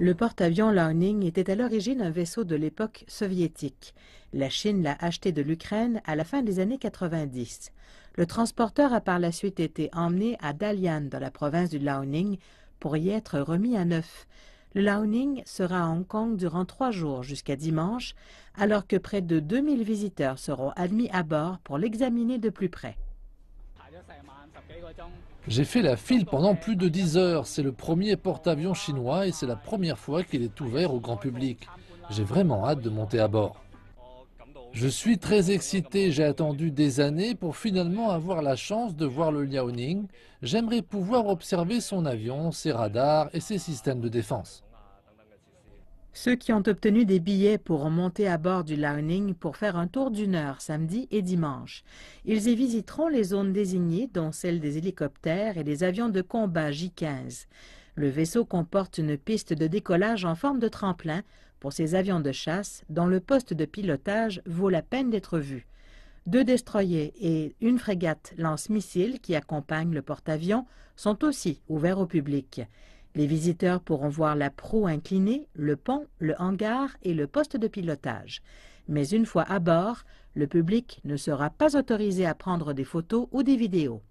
Le porte-avions Laoning était à l'origine un vaisseau de l'époque soviétique. La Chine l'a acheté de l'Ukraine à la fin des années 90. Le transporteur a par la suite été emmené à Dalian, dans la province du Laoning, pour y être remis à neuf. Le Laoning sera à Hong Kong durant trois jours jusqu'à dimanche, alors que près de 2000 visiteurs seront admis à bord pour l'examiner de plus près. J'ai fait la file pendant plus de 10 heures. C'est le premier porte-avions chinois et c'est la première fois qu'il est ouvert au grand public. J'ai vraiment hâte de monter à bord. Je suis très excité, j'ai attendu des années pour finalement avoir la chance de voir le Liaoning. J'aimerais pouvoir observer son avion, ses radars et ses systèmes de défense. Ceux qui ont obtenu des billets pourront monter à bord du learning pour faire un tour d'une heure samedi et dimanche. Ils y visiteront les zones désignées, dont celles des hélicoptères et des avions de combat J-15. Le vaisseau comporte une piste de décollage en forme de tremplin pour ces avions de chasse dont le poste de pilotage vaut la peine d'être vu. Deux destroyers et une frégate lance-missiles qui accompagnent le porte-avions sont aussi ouverts au public. Les visiteurs pourront voir la proue inclinée, le pont, le hangar et le poste de pilotage. Mais une fois à bord, le public ne sera pas autorisé à prendre des photos ou des vidéos.